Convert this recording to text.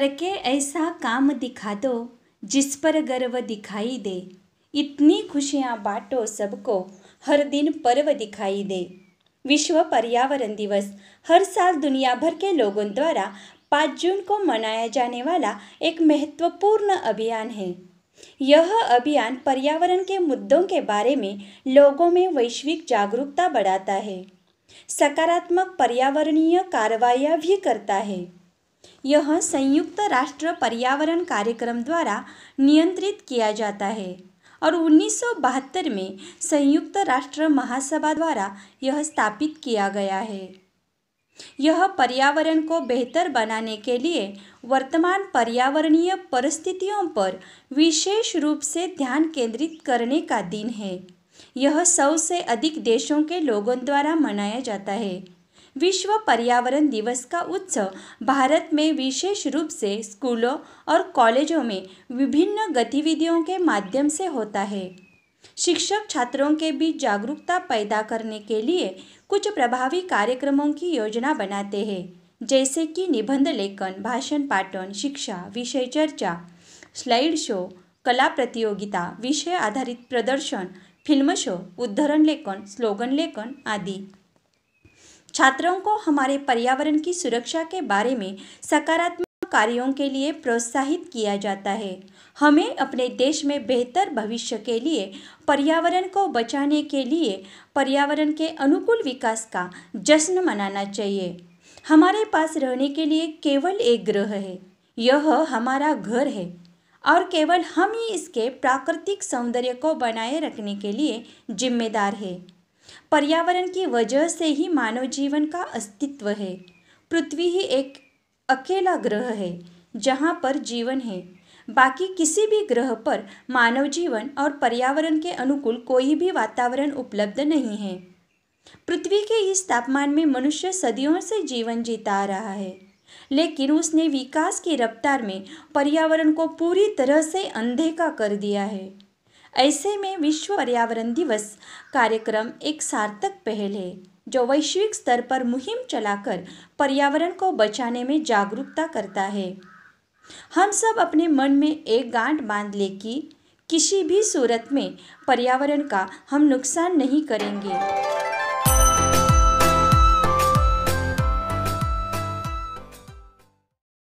करके ऐसा काम दिखा दो जिस पर गर्व दिखाई दे इतनी खुशियाँ बांटो सबको हर दिन पर्व दिखाई दे विश्व पर्यावरण दिवस हर साल दुनिया भर के लोगों द्वारा पाँच जून को मनाया जाने वाला एक महत्वपूर्ण अभियान है यह अभियान पर्यावरण के मुद्दों के बारे में लोगों में वैश्विक जागरूकता बढ़ाता है सकारात्मक पर्यावरणीय कार्रवाइयाँ भी करता है यह संयुक्त राष्ट्र पर्यावरण कार्यक्रम द्वारा नियंत्रित किया जाता है और उन्नीस में संयुक्त राष्ट्र महासभा द्वारा यह स्थापित किया गया है यह पर्यावरण को बेहतर बनाने के लिए वर्तमान पर्यावरणीय परिस्थितियों पर विशेष रूप से ध्यान केंद्रित करने का दिन है यह सौ से अधिक देशों के लोगों द्वारा मनाया जाता है विश्व पर्यावरण दिवस का उत्सव भारत में विशेष रूप से स्कूलों और कॉलेजों में विभिन्न गतिविधियों के माध्यम से होता है शिक्षक छात्रों के बीच जागरूकता पैदा करने के लिए कुछ प्रभावी कार्यक्रमों की योजना बनाते हैं जैसे कि निबंध लेखन भाषण पाठन शिक्षा विषय चर्चा स्लाइड शो कला प्रतियोगिता विषय आधारित प्रदर्शन फिल्म शो उद्धरण लेखन स्लोगन लेखन आदि छात्रों को हमारे पर्यावरण की सुरक्षा के बारे में सकारात्मक कार्यों के लिए प्रोत्साहित किया जाता है हमें अपने देश में बेहतर भविष्य के लिए पर्यावरण को बचाने के लिए पर्यावरण के अनुकूल विकास का जश्न मनाना चाहिए हमारे पास रहने के लिए केवल एक ग्रह है यह हमारा घर है और केवल हम ही इसके प्राकृतिक सौंदर्य को बनाए रखने के लिए जिम्मेदार है पर्यावरण की वजह से ही मानव जीवन का अस्तित्व है पृथ्वी ही एक अकेला ग्रह है जहाँ पर जीवन है बाकी किसी भी ग्रह पर मानव जीवन और पर्यावरण के अनुकूल कोई भी वातावरण उपलब्ध नहीं है पृथ्वी के इस तापमान में मनुष्य सदियों से जीवन जीता रहा है लेकिन उसने विकास की रफ्तार में पर्यावरण को पूरी तरह से अंधेखा कर दिया है ऐसे में विश्व पर्यावरण दिवस कार्यक्रम एक सार्थक पहल है जो वैश्विक स्तर पर मुहिम चलाकर पर्यावरण को बचाने में जागरूकता करता है हम सब अपने मन में एक गांठ बांध ले कि किसी भी सूरत में पर्यावरण का हम नुकसान नहीं करेंगे